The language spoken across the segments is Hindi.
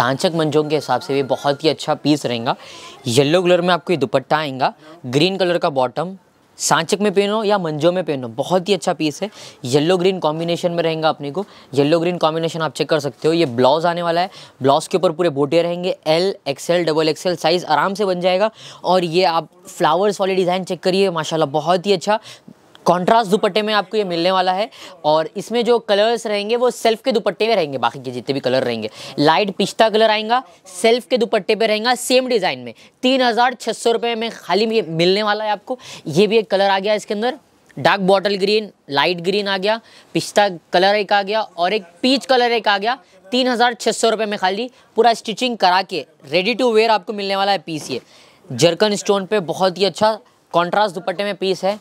सांचक मंजों के हिसाब से भी बहुत ही अच्छा पीस रहेगा येलो कलर में आपको ये दुपट्टा आएगा ग्रीन कलर का बॉटम सांचक में पहनो या मंजों में पहनो बहुत ही अच्छा पीस है येलो ग्रीन कॉम्बिनेशन में रहेगा अपने को येलो ग्रीन कॉम्बिनेशन आप चेक कर सकते हो ये ब्लाउज आने वाला है ब्लाउज के ऊपर पूरे बोटे रहेंगे L XL double XL size आराम से बन जाएगा और ये आप फ्लावर्स वाले डिज़ाइन चेक करिए माशाल्लाह बहुत ही अच्छा कॉन्ट्रास्ट दुपट्टे में आपको ये मिलने वाला है और इसमें जो कलर्स रहेंगे वो सेल्फ के दुपट्टे में रहेंगे बाकी के जितने भी कलर रहेंगे लाइट पिस्ता कलर आएगा सेल्फ के दुपट्टे पे रहेगा सेम डिज़ाइन में तीन हज़ार छः सौ रुपये में खाली में मिलने वाला है आपको ये भी एक कलर आ गया इसके अंदर dark bottle green light green आ गया पिस्ता कलर एक आ गया और एक पीच कलर एक आ गया तीन हज़ार छः सौ रुपये में खाली पूरा स्टिचिंग करा के रेडी टू वेयर आपको मिलने वाला है पीस ये जर्कन स्टोन पर बहुत ही अच्छा कॉन्ट्रास्ट दुपट्टे में पीस है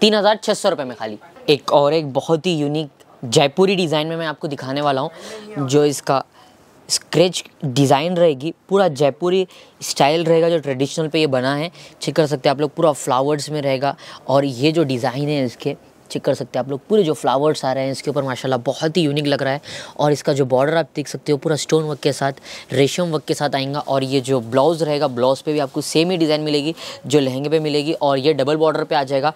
तीन हज़ार छः सौ रुपये में खाली एक और एक बहुत ही यूनिक जयपुरी डिज़ाइन में मैं आपको दिखाने वाला हूँ जो इसका स्क्रेच डिज़ाइन रहेगी पूरा जयपुरी स्टाइल रहेगा जो ट्रेडिशनल पे ये बना है चेक कर सकते हैं आप लोग पूरा फ्लावर्स में रहेगा और ये जो डिज़ाइन है इसके चेक कर सकते हैं आप लोग पूरे जो फ्लावर्स आ रहे हैं इसके ऊपर माशाल्लाह बहुत ही यूनिक लग रहा है और इसका जो बॉर्डर आप देख सकते हो पूरा स्टोन वर्क के साथ रेशम वर्क के साथ आएगा और ये जो ब्लाउज़ रहेगा ब्लाउज़ पे भी आपको सेम ही डिज़ाइन मिलेगी जो लहंगे पे मिलेगी और ये डबल बॉर्डर पे आ जाएगा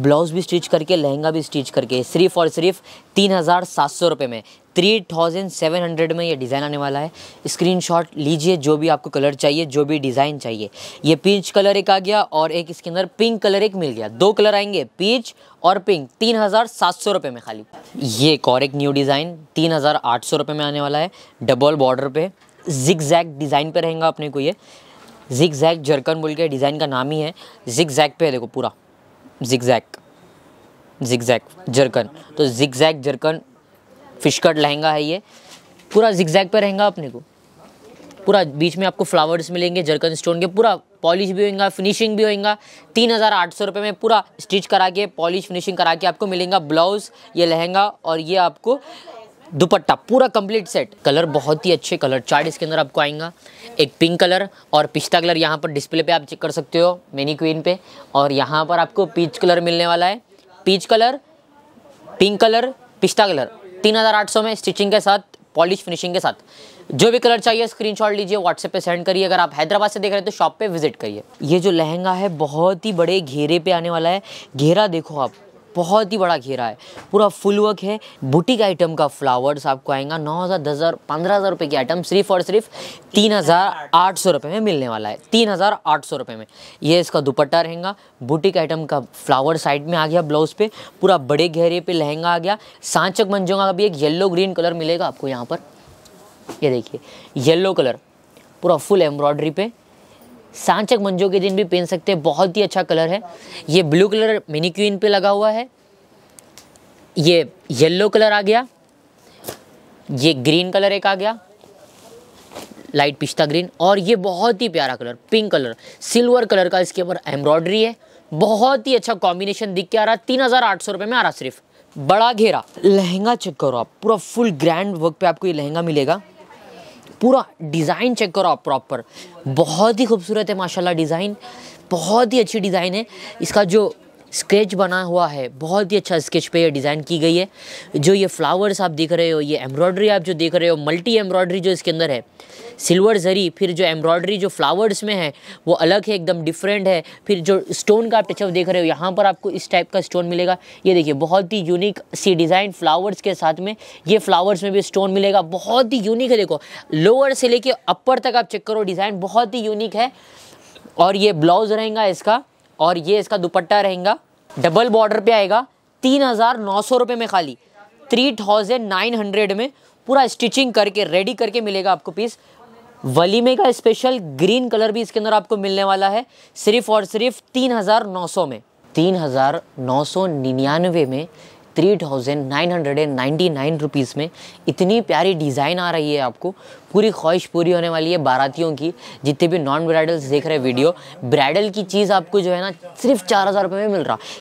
ब्लाउज़ भी स्टिच करके लहंगा भी स्टिच करके सिर्फ और सिर्फ तीन हज़ार सात सौ रुपये में थ्री थाउजेंड सेवन हंड्रेड में ये डिज़ाइन आने वाला है स्क्रीनशॉट लीजिए जो भी आपको कलर चाहिए जो भी डिज़ाइन चाहिए ये पीच कलर एक आ गया और एक इसके अंदर पिंक कलर एक मिल गया दो कलर आएंगे पीच और पिंक तीन हज़ार सात सौ रुपये में खाली ये एक और एक न्यू डिज़ाइन तीन हज़ार आठ सौ रुपये में आने वाला है डबल बॉर्डर पे जिग जैग डिज़ाइन पर रहेगा अपने को ये जिग जैग जरकन बोल के डिज़ाइन का नाम ही है जिग जैग पे है देखो पूरा जिगजैक जिगजैक जरकन तो जिगजैक जरकन फिश कट लहंगा है ये पूरा जिगजैक पे रहेगा अपने को पूरा बीच में आपको फ्लावर्स मिलेंगे जरकन स्टोन के पूरा पॉलिश भी होएगा फिनिशिंग भी होएगा तीन हज़ार आठ सौ रुपये में पूरा स्टिच करा के पॉलिश फिनिशिंग करा के आपको मिलेगा ब्लाउज़ ये लहंगा और ये आपको दुपट्टा पूरा कंप्लीट सेट कलर बहुत ही अच्छे कलर चार्ट इसके अंदर आपको आएगा एक पिंक कलर और पिस्ता कलर यहाँ पर डिस्प्ले पे आप चेक कर सकते हो मेनी क्वीन पे और यहाँ पर आपको पीच कलर मिलने वाला है पीच कलर पिंक कलर पिस्ता कलर तीन हज़ार आठ सौ में स्टिचिंग के साथ पॉलिश फिनिशिंग के साथ जो भी कलर चाहिए स्क्रीनशॉट लीजिए व्हाट्सएप पे सेंड करिए अगर आप हैदराबाद से देख रहे हैं तो शॉप पे विजिट करिए ये जो लहंगा है बहुत ही बड़े घेरे पे आने वाला है घेरा देखो आप बहुत ही बड़ा घेरा है पूरा फुल वर्क है बुटीक आइटम का फ्लावर्स आपको आएगा नौ हज़ार दस हज़ार पंद्रह हज़ार रुपये की आइटम सिर्फ और सिर्फ तीन हज़ार आठ सौ रुपये में मिलने वाला है तीन हज़ार आठ सौ रुपये में ये इसका दुपट्टा रहेगा बुटीक आइटम का फ्लावर साइड में आ गया ब्लाउज पे पूरा बड़े घेरे पे लहंगा आ गया सांचक मंजूंगा का भी एक येल्लो ग्रीन कलर मिलेगा आपको यहाँ पर ये देखिए येल्लो कलर पूरा फुल एम्ब्रॉयडरी पे सांचक मंजो के दिन भी पहन सकते हैं बहुत ही अच्छा कलर है ये ब्लू कलर मिनी क्वीन पे लगा हुआ है ये येलो कलर आ गया ये ग्रीन कलर एक आ गया लाइट पिस्ता ग्रीन और ये बहुत ही प्यारा colour pink colour silver colour का इसके ऊपर एम्ब्रॉयडरी है बहुत ही अच्छा कॉम्बिनेशन दिख के आ रहा है तीन हज़ार आठ सौ रुपये में आ रहा सिर्फ बड़ा घेरा लहंगा चेक करो आप पूरा फुल ग्रैंड वर्क पे आपको ये लहंगा मिलेगा पूरा डिज़ाइन चेक करो आप प्रॉपर बहुत ही खूबसूरत है माशाल्लाह डिज़ाइन बहुत ही अच्छी डिज़ाइन है इसका जो स्केच बना हुआ है बहुत ही अच्छा स्केच पे ये डिज़ाइन की गई है जो ये फ्लावर्स आप देख रहे हो ये एम्ब्रॉयडरी आप जो देख रहे हो मल्टी एम्ब्रॉयडरी जो इसके अंदर है सिल्वर ज़री फिर जो एम्ब्रॉयडरी जो फ्लावर्स में है वो अलग है एकदम डिफरेंट है फिर जो स्टोन का आप टचअप देख रहे हो यहाँ पर आपको इस टाइप का स्टोन मिलेगा ये देखिए बहुत ही यूनिक सी डिज़ाइन फ्लावर्स के साथ में ये फ्लावर्स में भी स्टोन मिलेगा बहुत ही यूनिक है देखो लोअर से लेके अपर तक आप चेक करो डिज़ाइन बहुत ही यूनिक है और ये ब्लाउज रहेगा इसका और ये इसका दुपट्टा रहेगा डबल बॉर्डर पे आएगा तीन हज़ार नौ सौ रुपये में खाली थ्री थाउजेंड नाइन हंड्रेड में पूरा स्टिचिंग करके रेडी करके मिलेगा आपको पीस वलीमे का स्पेशल ग्रीन कलर भी इसके अंदर आपको मिलने वाला है सिर्फ और सिर्फ तीन हज़ार नौ सौ में तीन हज़ार नौ सौ निन्यानवे में three thousand nine hundred and ninety nine rupees में इतनी प्यारी डिज़ाइन आ रही है आपको पूरी ख्वाहिश पूरी होने वाली है बारातियों की जितने भी नॉन ब्राइडल्स देख रहे हैं वीडियो ब्राइडल की चीज़ आपको जो है ना सिर्फ चार हज़ार रुपये में मिल रहा